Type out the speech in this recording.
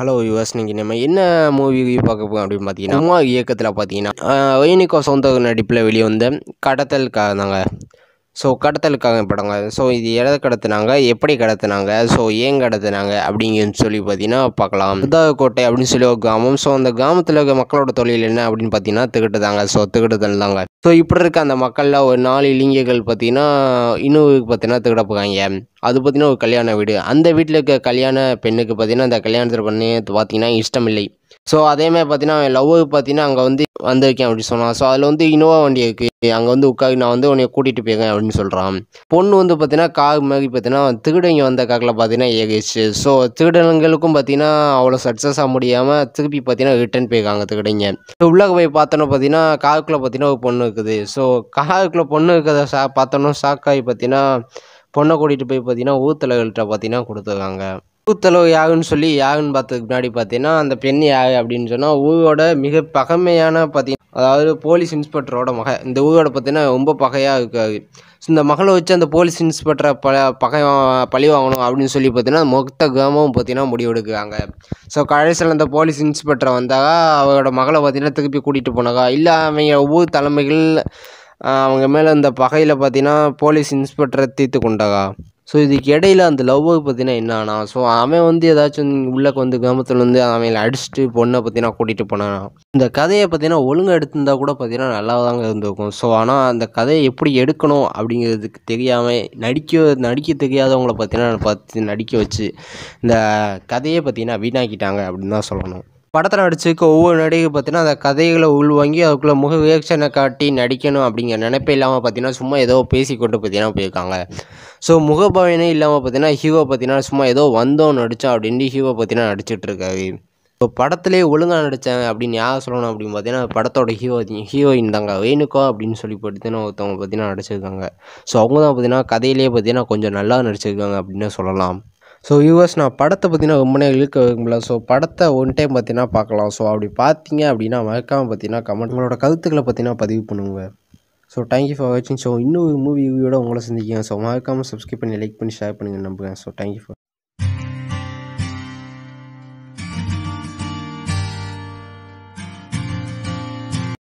hello yours நீங்கள் நம்ம என்ன மூவி பார்க்க போகும் அப்படின்னு பார்த்தீங்கன்னா அம்மா இயக்கத்தில் பார்த்தீங்கன்னா வைனிகா சொந்த நடிப்பில் வெளியே வந்த கடத்தல் க நாங்கள் ஸோ கடத்தலுக்காக படங்க ஸோ இது எதை கடத்தினாங்க எப்படி கடத்தினாங்க ஸோ ஏன் கடத்தினாங்க அப்படிங்கன்னு சொல்லி பார்த்தீங்கன்னா பார்க்கலாம் கோட்டை அப்படின்னு சொல்லி ஒரு கிராமம் ஸோ அந்த கிராமத்தில் இருக்க மக்களோட தொழில் என்ன அப்படின்னு பார்த்தீங்கன்னா திகட்டு தாங்க ஸோ திகட்டு தாங்க ஸோ இப்படி இருக்க அந்த மக்களில் ஒரு நாலு இளைஞர்கள் பார்த்தீங்கன்னா இன்னும் பார்த்தீங்கன்னா திகட அது பார்த்தீங்கன்னா ஒரு கல்யாண வீடு அந்த வீட்டில் இருக்க கல்யாண பெண்ணுக்கு பார்த்தீங்கன்னா அந்த கல்யாணத்தில் பண்ணி பார்த்தீங்கன்னா இஷ்டம் இல்லை ஸோ அதேமாதிரி பார்த்தீங்கன்னா அவன் லவ்வுக்கு பார்த்தீங்கன்னா அங்கே வந்து வந்திருக்கேன் அப்படின்னு சொன்னான் ஸோ அதில் வந்து இனோவா வண்டி இருக்குது அங்கே வந்து உட்காந்து நான் வந்து உன்னை கூட்டிகிட்டு போயிருக்கேன் அப்படின்னு சொல்கிறான் பொண்ணு வந்து பார்த்தீங்கன்னா கார் மாதிரி பார்த்தீங்கன்னா திருடங்க வந்த காக்கில் பார்த்தீங்கன்னா ஏகிச்சு ஸோ திருடங்களுக்கும் பார்த்தீங்கன்னா அவ்வளோ சக்ஸஸாக முடியாமல் திருப்பி பார்த்தீங்கன்னா ரிட்டர்ன் போயிருக்காங்க திருடங்க ஸோ உள்ளே போய் பார்த்தோன்னா பார்த்தீங்கன்னா காருக்குள்ளே பார்த்தீங்கன்னா ஒரு பொண்ணு இருக்குது ஸோ காருக்குள்ளே பொண்ணு இருக்கிறத சா பார்த்தோன்னா சாக்காய் பார்த்தீங்கன்னா பொண்ணை கூட்டிகிட்டு போய் பார்த்தீங்கன்னா ஊர் தலைவர்கள்ட்ட பார்த்தீங்கன்னா கொடுத்துருக்காங்க பூத்தளவு யாகுன்னு சொல்லி யாகுன்னு பார்த்ததுக்கு முன்னாடி பார்த்தீங்கன்னா அந்த பெண் யாக அப்படின்னு சொன்னால் ஊரோட மிக பகமையான பார்த்தீங்கன்னா அதாவது போலீஸ் இன்ஸ்பெக்டரோட மக இந்த ஊரோட பார்த்தீங்கன்னா ரொம்ப பகையாக இருக்காது ஸோ இந்த மகளை வச்சு அந்த போலீஸ் இன்ஸ்பெக்டரை ப பகை பழி வாங்கணும் அப்படின்னு சொல்லி பார்த்தீங்கன்னா மொத்த கிராமம் பார்த்தீங்கன்னா முடிவெடுக்கிறாங்க ஸோ கடைசியில் அந்த போலீஸ் இன்ஸ்பெக்டரை வந்தாக்கா அவரோட மகளை பார்த்தீங்கன்னா திருப்பி கூட்டிகிட்டு போனாக்கா இல்லை அவங்க ஒவ்வொரு தலைமைகள் அவங்க மேலே இந்த பகையில் பார்த்தீங்கன்னா போலீஸ் இன்ஸ்பெக்டரை தீர்த்து கொண்டாக்கா ஸோ இதுக்கு இடையில அந்த லவ் பார்த்தீங்கன்னா என்ன ஆனா ஸோ அவன் வந்து ஏதாச்சும் உள்ளக்கு வந்து கிராமத்தில் வந்து அவன் அடிச்சுட்டு பொண்ணை பார்த்தீங்கன்னா கூட்டிகிட்டு போனான் இந்த கதையை பார்த்தீங்கன்னா ஒழுங்காக எடுத்திருந்தா கூட பார்த்தீங்கன்னா நல்லா தாங்க இருந்திருக்கும் ஸோ ஆனால் அந்த கதையை எப்படி எடுக்கணும் அப்படிங்கிறதுக்கு தெரியாமல் நடிக்க நடிக்க தெரியாதவங்கள பார்த்தீங்கன்னா பார்த்து நடிக்க வச்சு இந்த கதையை பார்த்தீங்கன்னா வீணாக்கிட்டாங்க அப்படின்னு தான் சொல்லணும் படத்தில் நடிச்சிருக்க ஒவ்வொரு நடிகை பார்த்தீங்கன்னா அந்த கதைகளை உள்வாங்கி அதுக்குள்ளே முக விவேக்ஷனை காட்டி நடிக்கணும் அப்படிங்கிற நினைப்பே இல்லாமல் பார்த்தீங்கன்னா சும்மா ஏதோ பேசிக்கொண்டு பார்த்தீங்கன்னா போயிருக்காங்க ஸோ முகபாவனே இல்லாமல் பார்த்தீங்கன்னா ஹீரோ பார்த்தீங்கன்னா சும்மா ஏதோ வந்தோம் நடித்தோம் அப்படின்ட்டு ஹீவோ பார்த்தீங்கன்னா நடிச்சிட்டு இப்போ படத்துலேயே ஒழுங்காக நடித்தேன் அப்படின்னு யார் சொல்லணும் அப்படின்னு பார்த்தீங்கன்னா படத்தோட ஹீரோ ஹீரோயின் தாங்க வேணுக்கோ அப்படின்னு சொல்லி பார்த்தீங்கன்னா ஒருத்தவங்க பார்த்தீங்கன்னா நடிச்சிருக்காங்க ஸோ அவங்க தான் பார்த்தீங்கன்னா கதையிலேயே பார்த்தீங்கன்னா கொஞ்சம் நல்லா நடிச்சிருக்காங்க அப்படின்னு சொல்லலாம் ஸோ யூஎஸ் நான் படத்தை பார்த்தீங்கன்னா ரொம்ப நேரம் இழுக்க முடியல ஸோ படத்தை ஒன் டைம் பார்த்தீங்கன்னா பார்க்கலாம் ஸோ அப்படி பார்த்தீங்க அப்படின்னா மறக்காமல் பார்த்தீங்கன்னா கமெண்ட் உங்களோட கருத்துக்களை பார்த்தீங்கன்னா பதிவு பண்ணுங்க ஸோ தேங்க்யூ ஃபார் வாட்சிங் ஸோ இன்னொரு மூவி வியூவோட உங்களை சந்திக்கிறேன் ஸோ மறக்காமல் சப்ஸ்கிரைப் பண்ணி லைக் பண்ணி ஷேர் பண்ணுங்கள் நம்புகிறேன் ஸோ தேங்க்யூ ஃபார்